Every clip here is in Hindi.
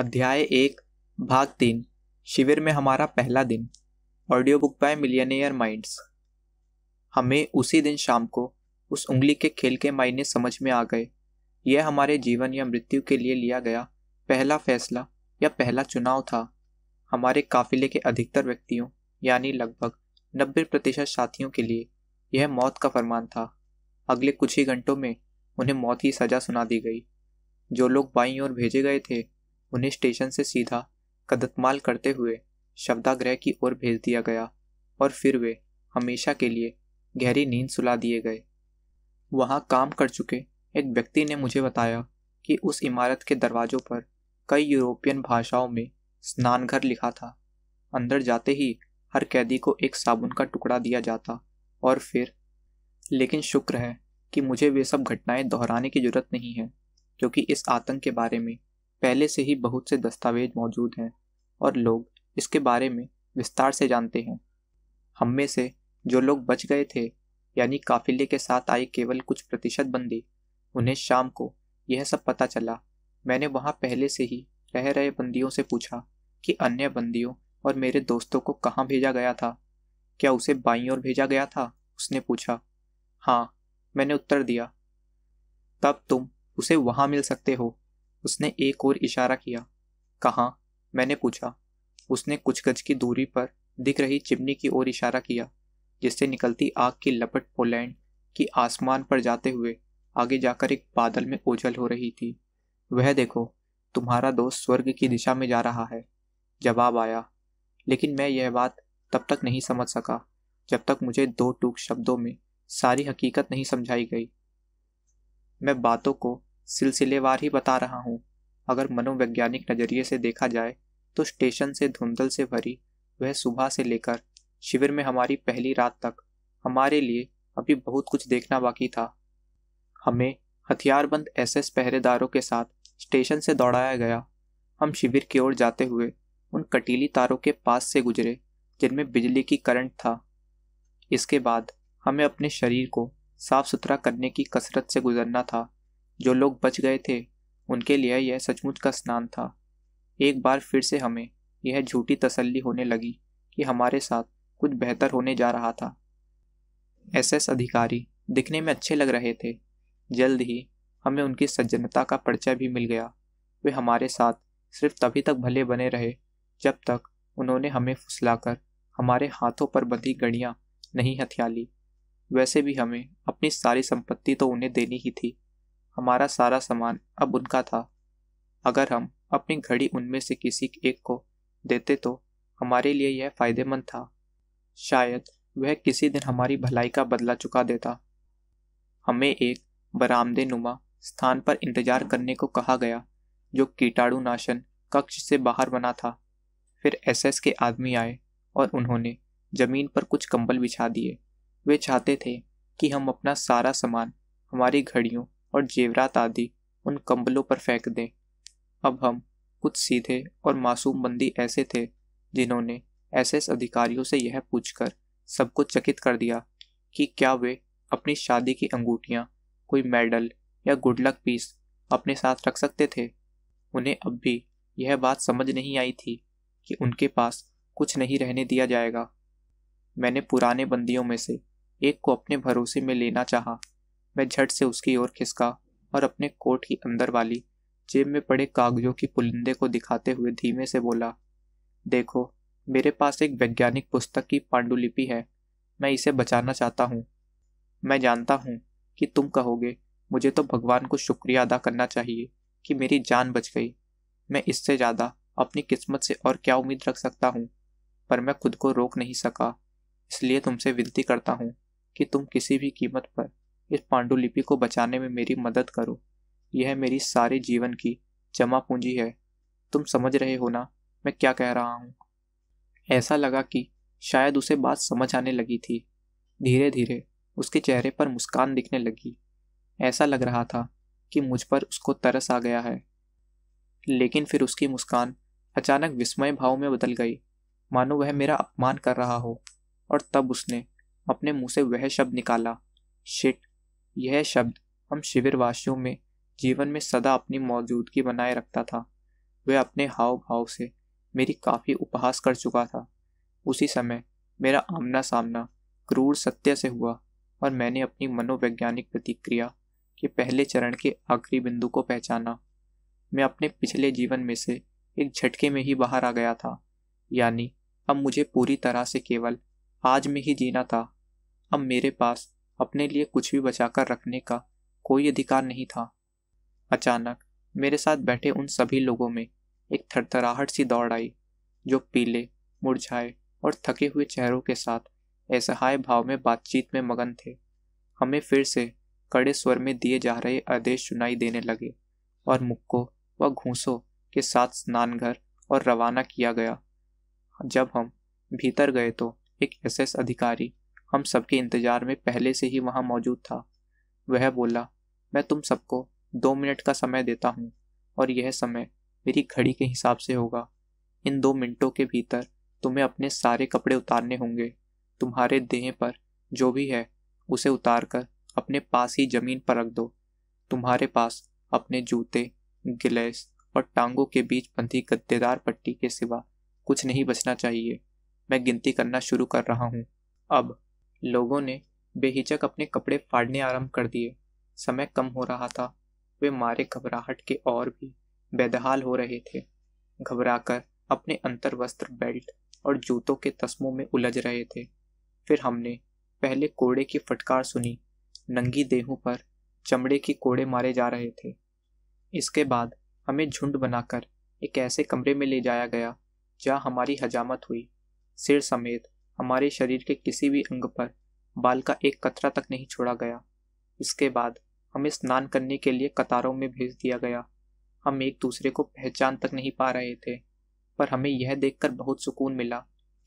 अध्याय एक भाग तीन शिविर में हमारा पहला दिन audio book by millionaire minds हमें उसी दिन शाम को उस उंगली के खेल के मायने समझ में आ गए यह हमारे जीवन या मृत्यु के लिए लिया गया पहला फैसला या पहला चुनाव था हमारे काफिले के अधिकतर व्यक्तियों यानी लगभग नब्बे प्रतिशत साथियों के लिए यह मौत का फरमान था अगले कुछ ही घंटों में उन्हें मौत की सज़ा सुना दी गई जो लोग बाई और भेजे गए थे उन्हें स्टेशन से सीधा कदतमाल करते हुए शब्दाग्रह की ओर भेज दिया गया और फिर वे हमेशा के लिए गहरी नींद सुला दिए गए वहाँ काम कर चुके एक व्यक्ति ने मुझे बताया कि उस इमारत के दरवाज़ों पर कई यूरोपियन भाषाओं में स्नानघर लिखा था अंदर जाते ही हर कैदी को एक साबुन का टुकड़ा दिया जाता और फिर लेकिन शुक्र है कि मुझे वे सब घटनाएं दोहराने की जरूरत नहीं है क्योंकि इस आतंक के बारे में पहले से ही बहुत से दस्तावेज मौजूद हैं और लोग इसके बारे में विस्तार से जानते हैं हम में से जो लोग बच गए थे यानी काफिले के साथ आए केवल कुछ प्रतिशत बंदी उन्हें शाम को यह सब पता चला मैंने वहाँ पहले से ही रह रहे बंदियों से पूछा कि अन्य बंदियों और मेरे दोस्तों को कहाँ भेजा गया था क्या उसे बाई और भेजा गया था उसने पूछा हाँ मैंने उत्तर दिया तब तुम उसे वहाँ मिल सकते हो उसने एक और इशारा किया कहाँ मैंने पूछा उसने कुछ गज की दूरी पर दिख रही चिमनी की ओर इशारा किया जिससे निकलती आग की लपट पोलैंड की आसमान पर जाते हुए आगे जाकर एक बादल में ओझल हो रही थी वह देखो तुम्हारा दोस्त स्वर्ग की दिशा में जा रहा है जवाब आया लेकिन मैं यह बात तब तक नहीं समझ सका जब तक मुझे दो टूक शब्दों में सारी हकीकत नहीं समझाई गई मैं बातों को सिलसिलेवार ही बता रहा हूँ अगर मनोवैज्ञानिक नज़रिए से देखा जाए तो स्टेशन से धुंधल से भरी वह सुबह से लेकर शिविर में हमारी पहली रात तक हमारे लिए अभी बहुत कुछ देखना बाकी था हमें हथियारबंद एसएस पहरेदारों के साथ स्टेशन से दौड़ाया गया हम शिविर की ओर जाते हुए उन कटीली तारों के पास से गुजरे जिनमें बिजली की करंट था इसके बाद हमें अपने शरीर को साफ सुथरा करने की कसरत से गुजरना था जो लोग बच गए थे उनके लिए यह सचमुच का स्नान था एक बार फिर से हमें यह झूठी तसल्ली होने लगी कि हमारे साथ कुछ बेहतर होने जा रहा था एसएस अधिकारी दिखने में अच्छे लग रहे थे जल्द ही हमें उनकी सज्जनता का परिचय भी मिल गया वे हमारे साथ सिर्फ तभी तक भले बने रहे जब तक उन्होंने हमें फुसलाकर हमारे हाथों पर बंधी गड़ियाँ नहीं हथिया ली वैसे भी हमें अपनी सारी संपत्ति तो उन्हें देनी ही थी हमारा सारा सामान अब उनका था अगर हम अपनी घड़ी उनमें से किसी एक को देते तो हमारे लिए यह फायदेमंद था शायद वह किसी दिन हमारी भलाई का बदला चुका देता हमें एक बरामदे नुमा स्थान पर इंतजार करने को कहा गया जो कीटाणु नाशन कक्ष से बाहर बना था फिर एसएस के आदमी आए और उन्होंने ज़मीन पर कुछ कंबल बिछा दिए वे चाहते थे कि हम अपना सारा सामान हमारी घड़ियों और जेवरात आदि उन कंबलों पर फेंक दें अब हम कुछ सीधे और मासूम बंदी ऐसे थे जिन्होंने एसएस अधिकारियों से यह पूछकर सबको चकित कर दिया कि क्या वे अपनी शादी की अंगूठियाँ कोई मेडल या गुडलक पीस अपने साथ रख सकते थे उन्हें अब भी यह बात समझ नहीं आई थी कि उनके पास कुछ नहीं रहने दिया जाएगा मैंने पुराने बंदियों में से एक को अपने भरोसे में लेना चाहा मैं झट से उसकी ओर खिसका और अपने कोट की अंदर वाली जेब में पड़े कागजों की पुलिंदे को दिखाते हुए धीमे से बोला देखो मेरे पास एक वैज्ञानिक पुस्तक की पांडुलिपि है मैं इसे बचाना चाहता हूँ मैं जानता हूँ कि तुम कहोगे मुझे तो भगवान को शुक्रिया अदा करना चाहिए कि मेरी जान बच गई मैं इससे ज़्यादा अपनी किस्मत से और क्या उम्मीद रख सकता हूँ पर मैं खुद को रोक नहीं सका इसलिए तुमसे विनती करता हूँ कि तुम किसी भी कीमत पर इस पांडुलिपि को बचाने में मेरी मदद करो यह मेरी सारे जीवन की जमा पूंजी है तुम समझ रहे हो ना मैं क्या कह रहा हूँ ऐसा लगा कि शायद उसे बात समझ आने लगी थी धीरे धीरे उसके चेहरे पर मुस्कान दिखने लगी ऐसा लग रहा था कि मुझ पर उसको तरस आ गया है लेकिन फिर उसकी मुस्कान अचानक विस्मय भाव में बदल गई मानो वह मेरा अपमान कर रहा हो और तब उसने अपने मुंह से वह शब्द निकाला शिट यह शब्द हम शिविरवासियों में जीवन में सदा अपनी मौजूदगी बनाए रखता था वह अपने हाव भाव से मेरी काफ़ी उपहास कर चुका था उसी समय मेरा आमना सामना क्रूर सत्य से हुआ और मैंने अपनी मनोवैज्ञानिक प्रतिक्रिया के पहले चरण के आखिरी बिंदु को पहचाना मैं अपने पिछले जीवन में से एक झटके में ही बाहर आ गया था यानी अब मुझे पूरी तरह से केवल आज में ही जीना था अब मेरे पास अपने लिए कुछ भी बचाकर रखने का कोई अधिकार नहीं था अचानक मेरे साथ बैठे उन सभी लोगों में एक थरथराहट सी दौड़ आई जो पीले मुरझाए और थके हुए चेहरों के साथ असहाय भाव में बातचीत में मगन थे हमें फिर से कड़े स्वर में दिए जा रहे आदेश सुनाई देने लगे और मुक्को व घूसों के साथ स्नानघर और रवाना किया गया जब हम भीतर गए तो एक एसएस अधिकारी हम सबके इंतजार में पहले से ही वहाँ मौजूद था वह बोला मैं तुम सबको दो मिनट का समय देता हूँ और यह समय मेरी घड़ी के हिसाब से होगा इन दो मिनटों के भीतर तुम्हें अपने सारे कपड़े उतारने होंगे तुम्हारे देह पर जो भी है उसे उतार कर अपने पास ही जमीन पर रख दो तुम्हारे पास अपने जूते गिलेस और टांगों के बीच बंधी गद्देदार पट्टी के सिवा कुछ नहीं बचना चाहिए मैं गिनती करना शुरू कर रहा हूँ अब लोगों ने बेहिचक अपने कपड़े फाड़ने आरंभ कर दिए समय कम हो रहा था वे मारे घबराहट के और भी बेदहाल हो रहे थे घबराकर अपने अंतर वस्त्र बेल्ट और जूतों के तस्मों में उलझ रहे थे फिर हमने पहले कोड़े की फटकार सुनी नंगी देहों पर चमड़े की कोड़े मारे जा रहे थे इसके बाद हमें झुंड बनाकर एक ऐसे कमरे में ले जाया गया जहाँ हमारी हजामत हुई सिर समेत हमारे शरीर के किसी भी अंग पर बाल का एक कतरा तक नहीं छोड़ा गया इसके बाद हमें स्नान करने के लिए कतारों में भेज दिया गया हम एक दूसरे को पहचान तक नहीं पा रहे थे पर हमें यह देखकर बहुत सुकून मिला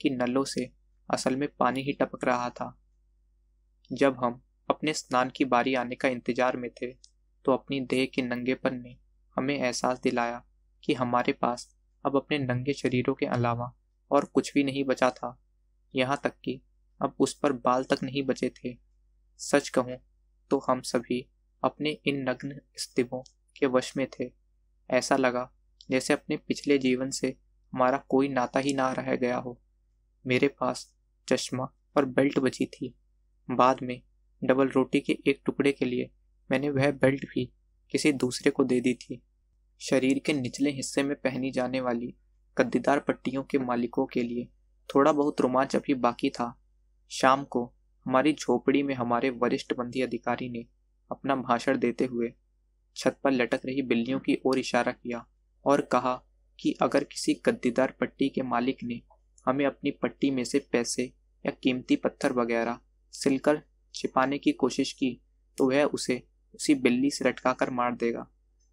कि नलों से असल में पानी ही टपक रहा था जब हम अपने स्नान की बारी आने का इंतजार में थे तो अपनी देह के नंगेपन ने हमें एहसास दिलाया कि हमारे पास अब अपने नंगे शरीरों के अलावा और कुछ भी नहीं बचा था यहाँ तक कि अब उस पर बाल तक नहीं बचे थे सच कहूँ तो हम सभी अपने इन नग्न स्तिबों के वश में थे ऐसा लगा जैसे अपने पिछले जीवन से हमारा कोई नाता ही ना रह गया हो मेरे पास चश्मा और बेल्ट बची थी बाद में डबल रोटी के एक टुकड़े के लिए मैंने वह बेल्ट भी किसी दूसरे को दे दी थी शरीर के निचले हिस्से में पहनी जाने वाली कद्दीदार पट्टियों के मालिकों के लिए थोड़ा बहुत रोमांच अभी बाकी था शाम को हमारी झोपड़ी में हमारे वरिष्ठ बंदी अधिकारी ने अपना भाषण देते हुए छत पर लटक रही बिल्लियों की ओर इशारा किया और कहा कि अगर किसी गद्दीदार पट्टी के मालिक ने हमें अपनी पट्टी में से पैसे या कीमती पत्थर वगैरह सिलकर छिपाने की कोशिश की तो वह उसे उसी बिल्ली से लटका कर मार देगा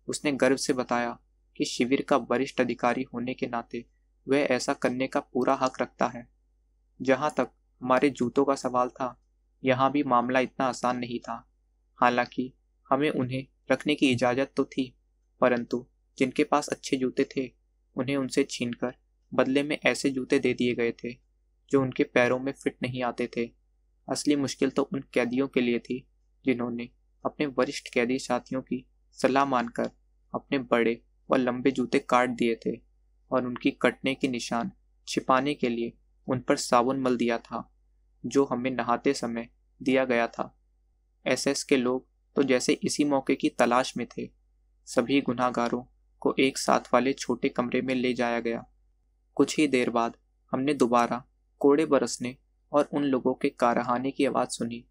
उसने गर्व से बताया कि शिविर का वरिष्ठ अधिकारी होने के नाते वह ऐसा करने का पूरा हक रखता है जहाँ तक हमारे जूतों का सवाल था यहाँ भी मामला इतना आसान नहीं था हालांकि हमें उन्हें रखने की इजाज़त तो थी परंतु जिनके पास अच्छे जूते थे उन्हें उनसे छीनकर बदले में ऐसे जूते दे दिए गए थे जो उनके पैरों में फिट नहीं आते थे असली मुश्किल तो उन कैदियों के लिए थी जिन्होंने अपने वरिष्ठ कैदी साथियों की सलाह मानकर अपने बड़े व लंबे जूते काट दिए थे और उनकी कटने के निशान छिपाने के लिए उन पर साबुन मल दिया था जो हमें नहाते समय दिया गया था एसएस के लोग तो जैसे इसी मौके की तलाश में थे सभी गुनाहगारों को एक साथ वाले छोटे कमरे में ले जाया गया कुछ ही देर बाद हमने दोबारा कोड़े बरसने और उन लोगों के कारहाने की आवाज़ सुनी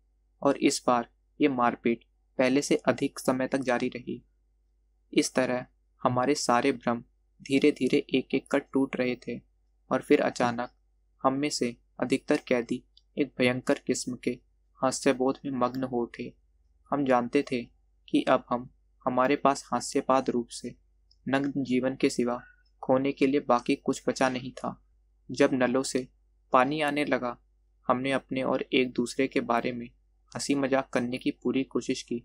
और इस बार ये मारपीट पहले से अधिक समय तक जारी रही इस तरह हमारे सारे भ्रम धीरे धीरे एक एक कर टूट रहे थे और फिर अचानक हम में से अधिकतर कैदी एक भयंकर किस्म के हास्यबोध में मग्न हो उठे हम जानते थे कि अब हम हमारे पास हास्यपाद रूप से नग्न जीवन के सिवा खोने के लिए बाकी कुछ बचा नहीं था जब नलों से पानी आने लगा हमने अपने और एक दूसरे के बारे में हंसी मजाक करने की पूरी कोशिश की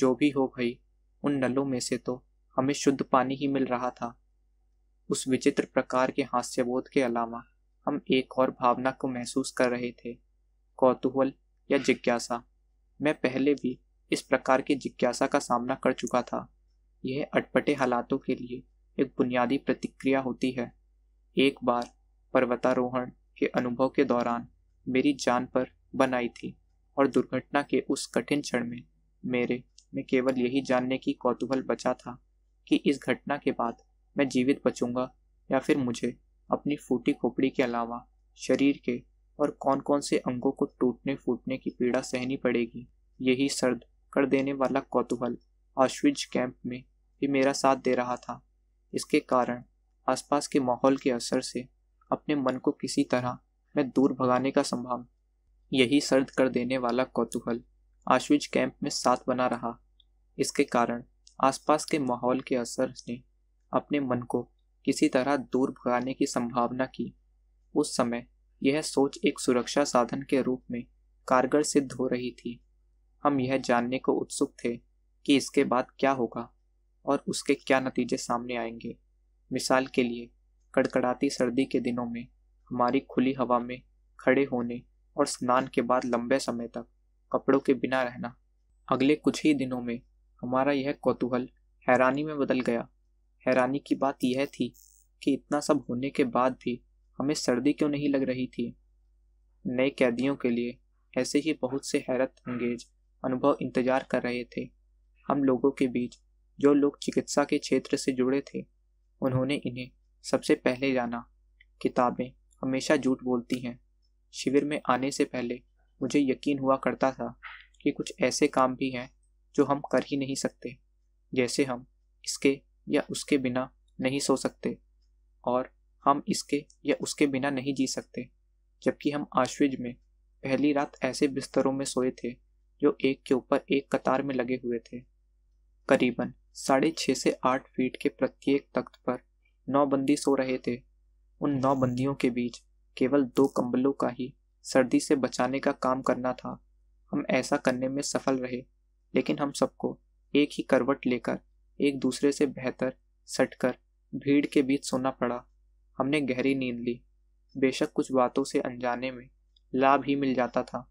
जो भी हो भाई उन नलों में से तो हमें शुद्ध पानी ही मिल रहा था उस विचित्र प्रकार के हास्यबोध के अलावा हम एक और भावना को महसूस कर रहे थे कौतूहल या जिज्ञासा मैं पहले भी इस प्रकार की जिज्ञासा का सामना कर चुका था यह अटपटे हालातों के लिए एक बुनियादी प्रतिक्रिया होती है एक बार पर्वतारोहण के अनुभव के दौरान मेरी जान पर बन आई थी और दुर्घटना के उस कठिन क्षण में मेरे में केवल यही जानने की कौतूहल बचा था कि इस घटना के बाद मैं जीवित बचूंगा या फिर मुझे अपनी फूटी खोपड़ी के अलावा शरीर के और कौन कौन से अंगों को टूटने फूटने की पीड़ा सहनी पड़ेगी यही सर्द कर देने वाला कौतूहल आश्विज कैंप में भी मेरा साथ दे रहा था इसके कारण आसपास के माहौल के असर से अपने मन को किसी तरह मैं दूर भगाने का संभाव यही सर्द कर देने वाला कौतूहल आश्विज कैंप में साथ बना रहा इसके कारण आसपास के माहौल के असर ने अपने मन को किसी तरह दूर भगाने की संभावना की उस समय यह सोच एक सुरक्षा साधन के रूप में कारगर सिद्ध हो रही थी हम यह जानने को उत्सुक थे कि इसके बाद क्या होगा और उसके क्या नतीजे सामने आएंगे मिसाल के लिए कड़कड़ाती सर्दी के दिनों में हमारी खुली हवा में खड़े होने और स्नान के बाद लंबे समय तक कपड़ों के बिना रहना अगले कुछ ही दिनों में हमारा यह कौतूहल हैरानी में बदल गया हैरानी की बात यह थी कि इतना सब होने के बाद भी हमें सर्दी क्यों नहीं लग रही थी नए कैदियों के लिए ऐसे ही बहुत से हैरत अंगेज अनुभव इंतजार कर रहे थे हम लोगों के बीच जो लोग चिकित्सा के क्षेत्र से जुड़े थे उन्होंने इन्हें सबसे पहले जाना किताबें हमेशा झूठ बोलती हैं शिविर में आने से पहले मुझे यकीन हुआ करता था कि कुछ ऐसे काम भी हैं जो हम कर ही नहीं सकते जैसे हम इसके या उसके बिना नहीं सो सकते और हम इसके या उसके बिना नहीं जी सकते जबकि हम आश्विज में पहली रात ऐसे बिस्तरों में सोए थे जो एक के ऊपर एक कतार में लगे हुए थे करीबन साढ़े छः से आठ फीट के प्रत्येक तख्त पर नौ बंदी सो रहे थे उन नौ बंदियों के बीच केवल दो कंबलों का ही सर्दी से बचाने का काम करना था हम ऐसा करने में सफल रहे लेकिन हम सबको एक ही करवट लेकर एक दूसरे से बेहतर सटकर भीड़ के बीच सोना पड़ा हमने गहरी नींद ली बेशक कुछ बातों से अनजाने में लाभ ही मिल जाता था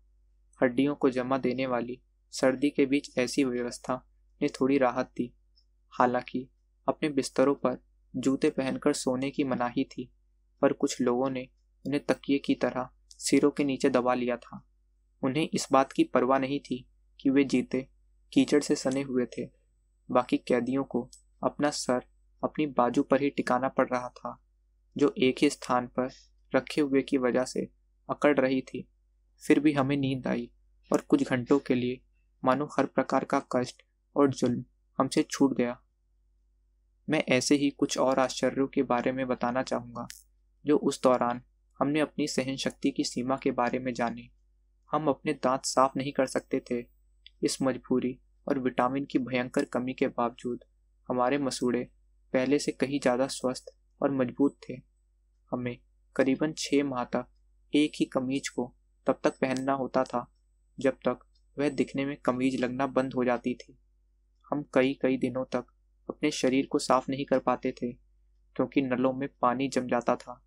हड्डियों को जमा देने वाली सर्दी के बीच ऐसी व्यवस्था ने थोड़ी राहत दी हालांकि अपने बिस्तरों पर जूते पहनकर सोने की मनाही थी पर कुछ लोगों ने उन्हें तकिए की तरह सिरों के नीचे दबा लिया था उन्हें इस बात की परवाह नहीं थी कि वे जीते कीचड़ से सने हुए थे बाकी कैदियों को अपना सर अपनी बाजू पर ही टिकाना पड़ रहा था जो एक ही स्थान पर रखे हुए की वजह से अकड़ रही थी फिर भी हमें नींद आई और कुछ घंटों के लिए मानो हर प्रकार का कष्ट और जुल्म हमसे छूट गया मैं ऐसे ही कुछ और आश्चर्यों के बारे में बताना चाहूँगा जो उस दौरान हमने अपनी सहन शक्ति की सीमा के बारे में जानी हम अपने दांत साफ नहीं कर सकते थे इस मजबूरी और विटामिन की भयंकर कमी के बावजूद हमारे मसूड़े पहले से कहीं ज़्यादा स्वस्थ और मजबूत थे हमें करीबन छः माह तक एक ही कमीज को तब तक पहनना होता था जब तक वह दिखने में कमीज लगना बंद हो जाती थी हम कई कई दिनों तक अपने शरीर को साफ नहीं कर पाते थे क्योंकि नलों में पानी जम जाता था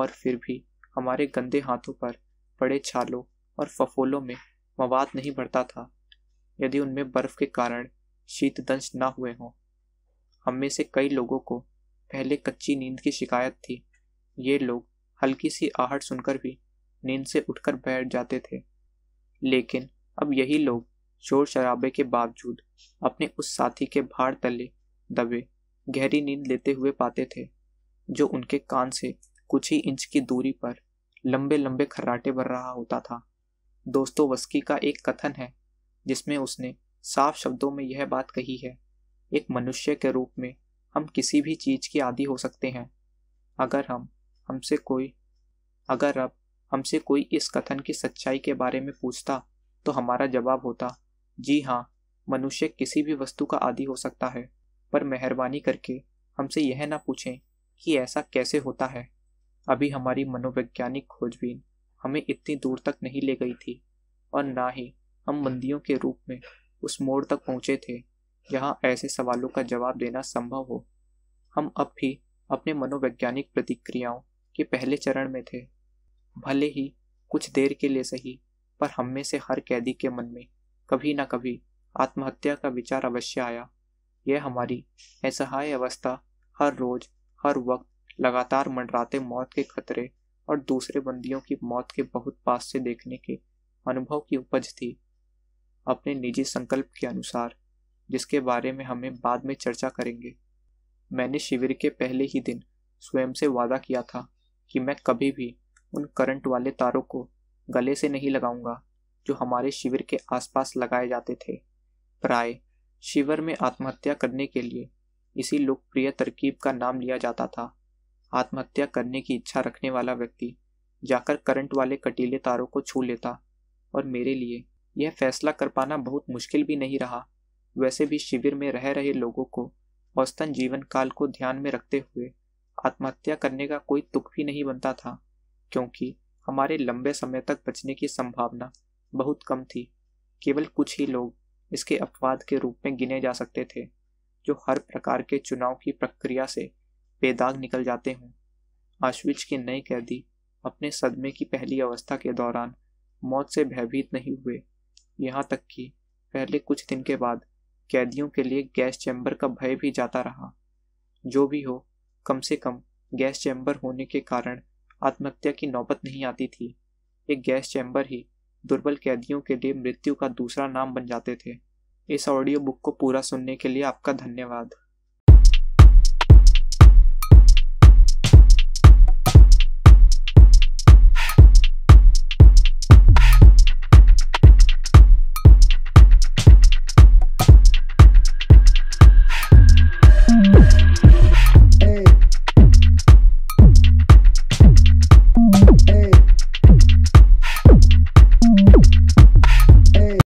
और फिर भी हमारे गंदे हाथों पर पड़े छालों और फफोलों में मवाद नहीं बढ़ता था यदि उनमें बर्फ के कारण शीत दंश न हुए हों हम में से कई लोगों को पहले कच्ची नींद की शिकायत थी ये लोग हल्की सी आहट सुनकर भी नींद से उठकर बैठ जाते थे लेकिन अब यही लोग शोर शराबे के बावजूद अपने उस साथी के भार तले दबे गहरी नींद लेते हुए पाते थे जो उनके कान से कुछ ही इंच की दूरी पर लंबे लंबे खर्राटे भर रहा होता था दोस्तों वस्की का एक कथन है जिसमें उसने साफ शब्दों में यह बात कही है एक मनुष्य के रूप में हम किसी भी चीज़ के आदि हो सकते हैं अगर हम हमसे कोई अगर अब हमसे कोई इस कथन की सच्चाई के बारे में पूछता तो हमारा जवाब होता जी हाँ मनुष्य किसी भी वस्तु का आदि हो सकता है पर मेहरबानी करके हमसे यह ना पूछें कि ऐसा कैसे होता है अभी हमारी मनोवैज्ञानिक खोजबीन हमें इतनी दूर तक नहीं ले गई थी और ना ही हम बंदियों के रूप में उस मोड़ तक पहुंचे थे जहां ऐसे सवालों का जवाब देना संभव हो हम अब भी अपने मनोवैज्ञानिक प्रतिक्रियाओं के पहले चरण में थे भले ही कुछ देर के लिए सही पर हम में से हर कैदी के मन में कभी ना कभी आत्महत्या का विचार अवश्य आया यह हमारी असहाय अवस्था हर रोज हर वक्त लगातार मंडराते मौत के खतरे और दूसरे बंदियों की मौत के बहुत पास से देखने के अनुभव की उपज थी अपने निजी संकल्प के अनुसार जिसके बारे में हमें बाद में चर्चा करेंगे मैंने शिविर के पहले ही दिन स्वयं से वादा किया था कि मैं कभी भी उन करंट वाले तारों को गले से नहीं लगाऊंगा जो हमारे शिविर के आसपास लगाए जाते थे प्राय शिविर में आत्महत्या करने के लिए इसी लोकप्रिय तरकीब का नाम लिया जाता था आत्महत्या करने की इच्छा रखने वाला व्यक्ति जाकर करंट वाले कटीले तारों को छू लेता और मेरे लिए यह फैसला कर पाना बहुत मुश्किल भी नहीं रहा वैसे भी शिविर में रह रहे लोगों को औसतन जीवन काल को ध्यान में रखते हुए आत्महत्या करने का कोई तुक भी नहीं बनता था क्योंकि हमारे लंबे समय तक बचने की संभावना बहुत कम थी केवल कुछ ही लोग इसके अपवाद के रूप में गिने जा सकते थे जो हर प्रकार के चुनाव की प्रक्रिया से बेदाग निकल जाते हों आशविच के नए कैदी अपने सदमे की पहली अवस्था के दौरान मौत से भयभीत नहीं हुए यहाँ तक कि पहले कुछ दिन के बाद कैदियों के लिए गैस चैम्बर का भय भी जाता रहा जो भी हो कम से कम गैस चैम्बर होने के कारण आत्महत्या की नौबत नहीं आती थी एक गैस चैम्बर ही दुर्बल कैदियों के लिए मृत्यु का दूसरा नाम बन जाते थे इस ऑडियो बुक को पूरा सुनने के लिए आपका धन्यवाद